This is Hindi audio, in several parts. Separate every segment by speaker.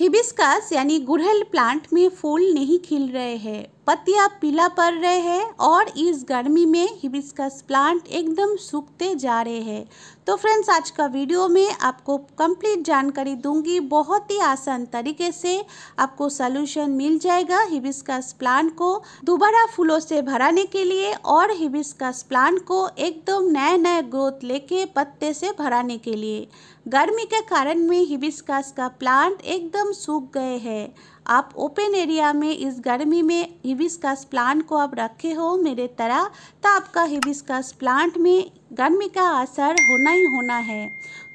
Speaker 1: हिबिस्कस यानी गुड़हल प्लांट में फूल नहीं खिल रहे हैं पत्तियां पीला पड़ रहे हैं और इस गर्मी में हिबिस्कस प्लांट एकदम सूखते जा रहे हैं तो फ्रेंड्स आज का वीडियो में आपको कंप्लीट जानकारी दूंगी बहुत ही आसान तरीके से आपको सोल्यूशन मिल जाएगा हिबिस्कस प्लांट को दोबारा फूलों से भराने के लिए और हिबिस्कस प्लांट को एकदम नए नए ग्रोथ लेके पत्ते से भराने के लिए गर्मी के कारण में हिबिस्कस का प्लांट एकदम सूख गए हैं आप ओपन एरिया में इस गर्मी में हिबिस्कस प्लांट को आप रखे हो मेरे तरह तो आपका हिबिस्कस प्लांट में गर्मी का असर होना ही होना है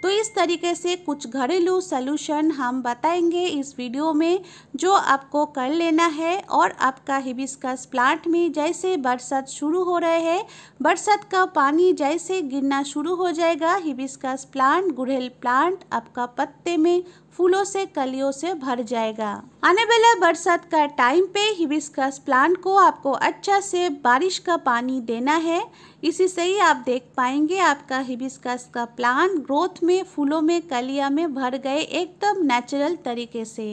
Speaker 1: तो इस तरीके से कुछ घरेलू सलूशन हम बताएंगे इस वीडियो में जो आपको कर लेना है और आपका हिबिस्कस प्लांट में जैसे बरसात शुरू हो रहे हैं बरसात का पानी जैसे गिरना शुरू हो जाएगा हिबिस्कस प्लांट गुड़हल प्लांट आपका पत्ते में फूलों से कलियों से भर जाएगा आने वाला बरसात का टाइम पे हिबिस्कस प्लांट को आपको अच्छा से बारिश का पानी देना है इसी से ही आप देख पाएंगे आपका हिबिस्कस का प्लांट ग्रोथ में फूलों में कलिया में भर गए एकदम नेचुरल तरीके से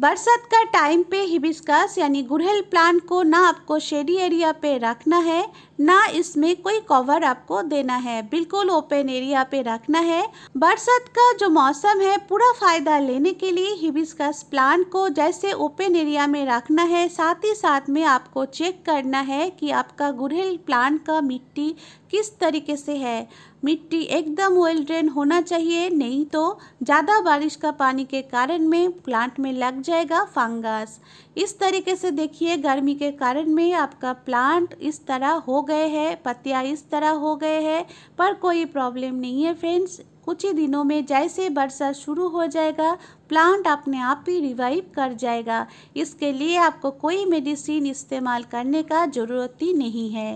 Speaker 1: बरसात का टाइम पे हिबिस्कस यानी गुड़हल प्लांट को ना आपको शेडी एरिया पे रखना है ना इसमें कोई कवर आपको देना है बिल्कुल ओपन एरिया पे रखना है बरसात का जो मौसम है पूरा फ़ायदा लेने के लिए हिबिस्कस प्लांट को जैसे ओपन एरिया में रखना है साथ ही साथ में आपको चेक करना है कि आपका गुड़हल प्लांट का मिट्टी किस तरीके से है मिट्टी एकदम वेल ड्रेन होना चाहिए नहीं तो ज़्यादा बारिश का पानी के कारण में प्लांट में लग जाएगा फंगस इस तरीके से देखिए गर्मी के कारण में आपका प्लांट इस तरह हो गए हैं पत्तियाँ इस तरह हो गए हैं पर कोई प्रॉब्लम नहीं है फ्रेंड्स कुछ ही दिनों में जैसे बरसात शुरू हो जाएगा प्लांट अपने आप ही रिवाइव कर जाएगा इसके लिए आपको कोई मेडिसिन इस्तेमाल करने का ज़रूरत ही नहीं है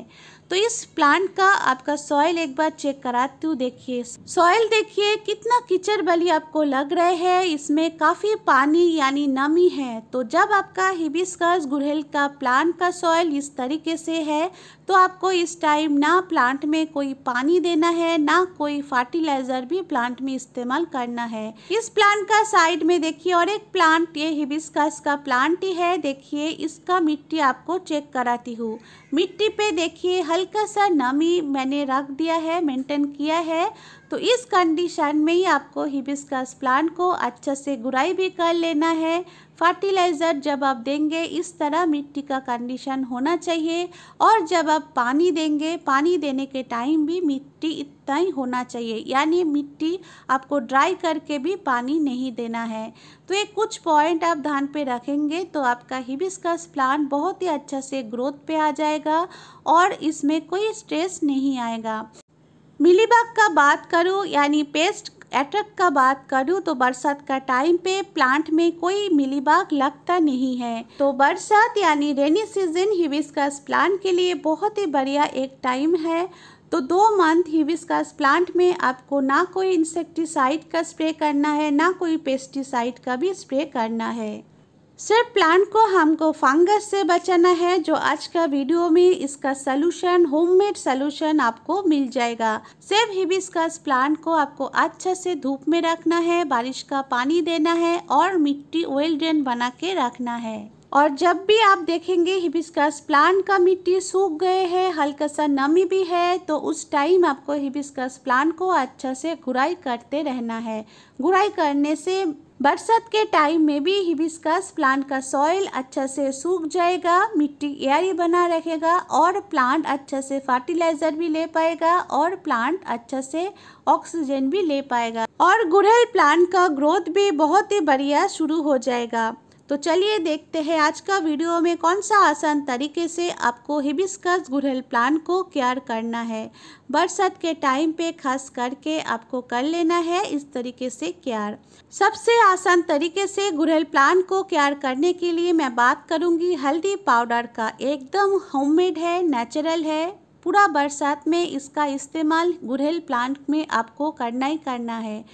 Speaker 1: तो इस प्लांट का आपका सॉइल एक बार चेक कराती हूँ देखिए सॉइल देखिए कितना कीचड़ बली आपको लग रहे है इसमें काफ़ी पानी यानी नमी है तो जब आपका हिबिस्कस गुड़हल का प्लांट का सॉइल इस तरीके से है तो आपको इस टाइम ना प्लांट में कोई पानी देना है ना कोई फर्टिलाइज़र भी प्लांट में इस्तेमाल करना है इस प्लांट का साइड साइड में देखिए और एक प्लांट ये हिबिस्कस का प्लांट ही है देखिए इसका मिट्टी आपको चेक कराती हूँ मिट्टी पे देखिए हल्का सा नमी मैंने रख दिया है मेंटेन किया है तो इस कंडीशन में ही आपको हिबिस्कस प्लांट को अच्छे से गुराई भी कर लेना है फर्टिलाइज़र जब आप देंगे इस तरह मिट्टी का कंडीशन होना चाहिए और जब आप पानी देंगे पानी देने के टाइम भी मिट्टी इतना ही होना चाहिए यानी मिट्टी आपको ड्राई करके भी पानी नहीं देना है तो ये कुछ पॉइंट आप ध्यान पे रखेंगे तो आपका हिबिस्कस प्लांट बहुत ही अच्छा से ग्रोथ पे आ जाएगा और इसमें कोई स्ट्रेस नहीं आएगा मिलीबाग का बात करूँ यानी पेस्ट एटक का बात करूँ तो बरसात का टाइम पे प्लांट में कोई मिलीबाग लगता नहीं है तो बरसात यानी रेनी सीजन हिविस्कस प्लांट के लिए बहुत ही बढ़िया एक टाइम है तो दो मंथ हिविस्कस प्लांट में आपको ना कोई इंसेक्टिसाइड का स्प्रे करना है ना कोई पेस्टिसाइड का भी स्प्रे करना है सर प्लांट को हमको फंगस से बचाना है जो आज का वीडियो में इसका सलूशन होममेड सलूशन आपको मिल जाएगा सेब हिबिस्कस प्लांट को आपको अच्छा से धूप में रखना है बारिश का पानी देना है और मिट्टी वेल ड्रेन बना के रखना है और जब भी आप देखेंगे हिबिस्कस प्लांट का मिट्टी सूख गए हैं हल्का सा नमी भी है तो उस टाइम आपको हिबिस्कस प्लांट को अच्छा से गुराई करते रहना है गुराई करने से बरसात के टाइम में भी हिबिस्कस प्लांट का सॉइल अच्छा से सूख जाएगा मिट्टी एयरी बना रखेगा और प्लांट अच्छा से फर्टिलाइजर भी ले पाएगा और प्लांट अच्छा से ऑक्सीजन भी ले पाएगा और गुड़हल प्लांट का ग्रोथ भी बहुत ही बढ़िया शुरू हो जाएगा तो चलिए देखते हैं आज का वीडियो में कौन सा आसान तरीके से आपको हिबिस्कस गुरहल प्लांट को केयर करना है बरसात के टाइम पे खास करके आपको कर लेना है इस तरीके से केयर सबसे आसान तरीके से गुरहल प्लांट को केयर करने के लिए मैं बात करूंगी हल्दी पाउडर का एकदम होममेड है नेचुरल है पूरा बरसात में इसका इस्तेमाल गुरहल प्लांट में आपको करना ही करना है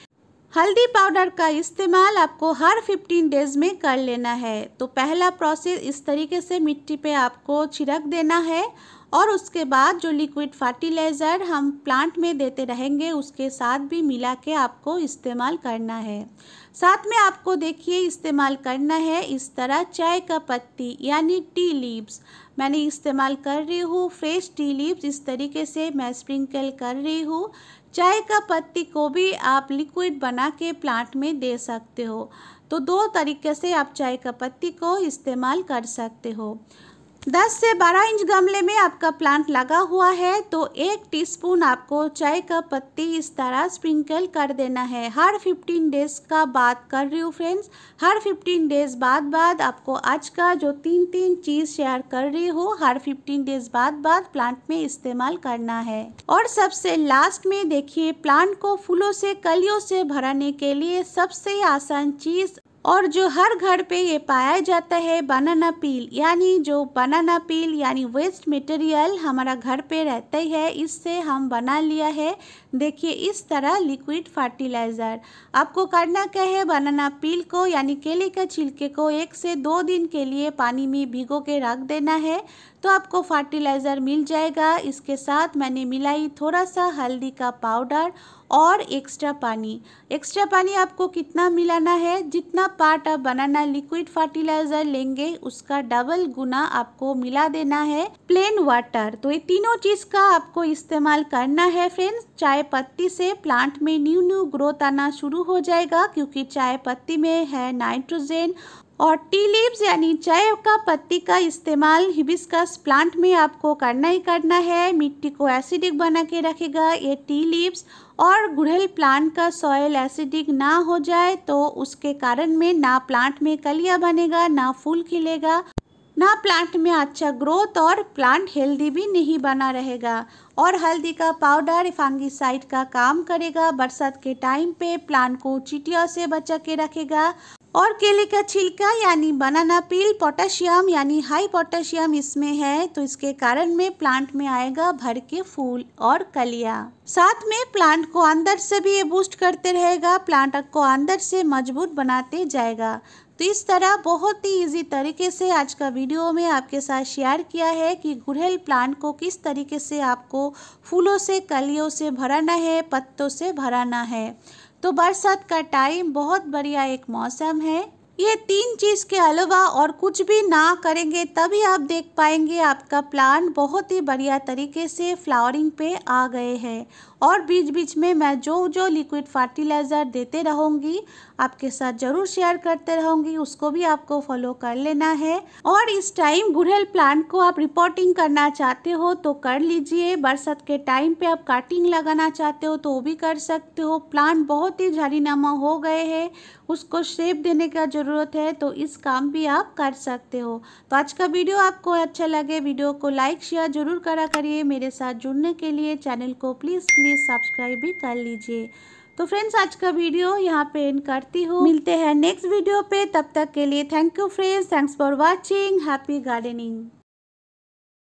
Speaker 1: हल्दी पाउडर का इस्तेमाल आपको हर 15 डेज में कर लेना है तो पहला प्रोसेस इस तरीके से मिट्टी पे आपको छिड़क देना है और उसके बाद जो लिक्विड फर्टिलाइज़र हम प्लांट में देते रहेंगे उसके साथ भी मिला के आपको इस्तेमाल करना है साथ में आपको देखिए इस्तेमाल करना है इस तरह चाय का पत्ती यानी टी लीव्स मैंने इस्तेमाल कर रही हूँ फ्रेश टी लीव्स इस तरीके से मैं स्प्रिंकल कर रही हूँ चाय का पत्ती को भी आप लिक्विड बना के प्लांट में दे सकते हो तो दो तरीके से आप चाय का पत्ती को इस्तेमाल कर सकते हो 10 से 12 इंच गमले में आपका प्लांट लगा हुआ है तो एक टीस्पून आपको चाय का पत्ती इस तरह स्प्रिंकल कर देना है हर 15 डेज का बात कर रही हूँ फ्रेंड्स हर 15 डेज बाद बाद आपको आज का जो तीन तीन चीज़ शेयर कर रही हूँ हर 15 डेज बाद बाद प्लांट में इस्तेमाल करना है और सबसे लास्ट में देखिए प्लांट को फूलों से कलियों से भराने के लिए सबसे आसान चीज़ और जो हर घर पे ये पाया जाता है बनाना पील यानी जो बनाना पील यानी वेस्ट मटेरियल हमारा घर पे रहता ही है इससे हम बना लिया है देखिए इस तरह लिक्विड फर्टिलाइज़र आपको करना क्या है बनाना पील को यानी केले के छिलके को एक से दो दिन के लिए पानी में भिगो के रख देना है तो आपको फर्टिलाइज़र मिल जाएगा इसके साथ मैंने मिलाई थोड़ा सा हल्दी का पाउडर और एक्स्ट्रा पानी एक्स्ट्रा पानी आपको कितना मिलाना है जितना पार्ट आप बनाना लिक्विड फर्टिलाइज़र लेंगे उसका डबल गुना आपको मिला देना है प्लेन वाटर तो ये तीनों चीज़ का आपको इस्तेमाल करना है फ्रेंड्स चाय पत्ती से प्लांट में न्यू न्यू ग्रोथ आना शुरू हो जाएगा क्योंकि चाय पत्ती में है नाइट्रोजन और टी लीव्स यानी चाय का पत्ती का इस्तेमाल हिबिस्कस प्लांट में आपको करना ही करना है मिट्टी को एसिडिक बना के रखेगा ये टी लीव्स और गुड़हल प्लांट का सॉयल एसिडिक ना हो जाए तो उसके कारण में ना प्लांट में कलिया बनेगा ना फूल खिलेगा ना प्लांट में अच्छा ग्रोथ और प्लांट हेल्दी भी नहीं बना रहेगा और हल्दी का पाउडर फंगिसाइड का काम करेगा बरसात के टाइम पे प्लांट को चीटियों से बचा के रखेगा और केले का छिलका यानी बनाना पील पोटेशियम यानी हाई पोटेशियम इसमें है तो इसके कारण में प्लांट में आएगा भर के फूल और कलिया साथ में प्लांट को अंदर से भी ये बूस्ट करते रहेगा प्लांट को अंदर से मजबूत बनाते जाएगा तो इस तरह बहुत ही इजी तरीके से आज का वीडियो में आपके साथ शेयर किया है कि गुड़हल प्लांट को किस तरीके से आपको फूलों से कलियों से भराना है पत्तों से भराना है तो बरसात का टाइम बहुत बढ़िया एक मौसम है ये तीन चीज़ के अलावा और कुछ भी ना करेंगे तभी आप देख पाएंगे आपका प्लांट बहुत ही बढ़िया तरीके से फ्लावरिंग पे आ गए हैं और बीच बीच में मैं जो जो लिक्विड फर्टिलाइज़र देते रहूँगी आपके साथ ज़रूर शेयर करते रहूँगी उसको भी आपको फॉलो कर लेना है और इस टाइम गुड़हल प्लांट को आप रिपोर्टिंग करना चाहते हो तो कर लीजिए बरसात के टाइम पे आप काटिंग लगाना चाहते हो तो वो भी कर सकते हो प्लांट बहुत ही झाड़ीनामा हो गए हैं उसको शेप देने का ज़रूरत है तो इस काम भी आप कर सकते हो तो आज का वीडियो आपको अच्छा लगे वीडियो को लाइक शेयर जरूर करा करिए मेरे साथ जुड़ने के लिए चैनल को प्लीज़ प्लीज़ प्लीज़ सब्सक्राइब भी कर लीजिए तो फ्रेंड्स आज का वीडियो यहाँ पे एंड करती हूँ मिलते हैं नेक्स्ट वीडियो पे तब तक के लिए thank you friends thanks for watching happy gardening